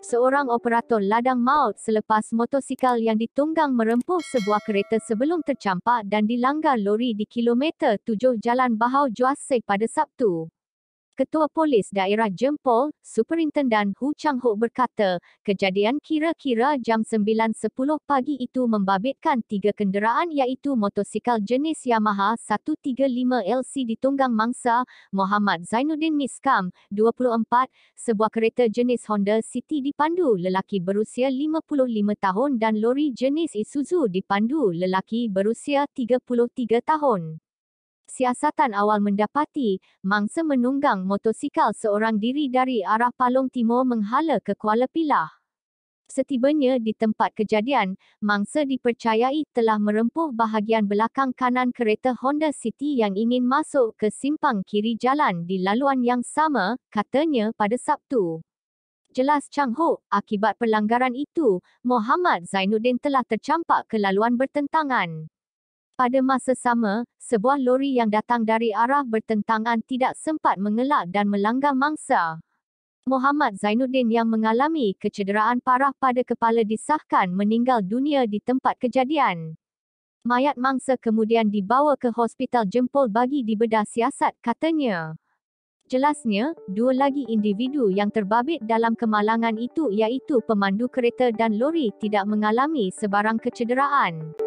seorang operator ladang maut selepas motosikal yang ditunggang merempuh sebuah kereta sebelum tercampak dan dilanggar lori di kilometer 7 Jalan Bahau Juase pada Sabtu. Ketua Polis Daerah Jempol, Superintendan Hu Chang Ho berkata, kejadian kira-kira jam 9.10 pagi itu membabitkan tiga kenderaan iaitu motosikal jenis Yamaha 135LC ditunggang mangsa Muhammad Zainuddin Miskam, 24, sebuah kereta jenis Honda City dipandu lelaki berusia 55 tahun dan lori jenis Isuzu dipandu lelaki berusia 33 tahun siasatan awal mendapati, mangsa menunggang motosikal seorang diri dari arah Palung Timur menghala ke Kuala Pilah. Setibanya di tempat kejadian, mangsa dipercayai telah merempuh bahagian belakang kanan kereta Honda City yang ingin masuk ke simpang kiri jalan di laluan yang sama, katanya pada Sabtu. Jelas Chang Ho, akibat pelanggaran itu, Muhammad Zainuddin telah tercampak ke laluan bertentangan. Pada masa sama, sebuah lori yang datang dari arah bertentangan tidak sempat mengelak dan melanggar mangsa. Muhammad Zainuddin yang mengalami kecederaan parah pada kepala disahkan meninggal dunia di tempat kejadian. Mayat mangsa kemudian dibawa ke hospital jempol bagi dibedah siasat katanya. Jelasnya, dua lagi individu yang terbabit dalam kemalangan itu iaitu pemandu kereta dan lori tidak mengalami sebarang kecederaan.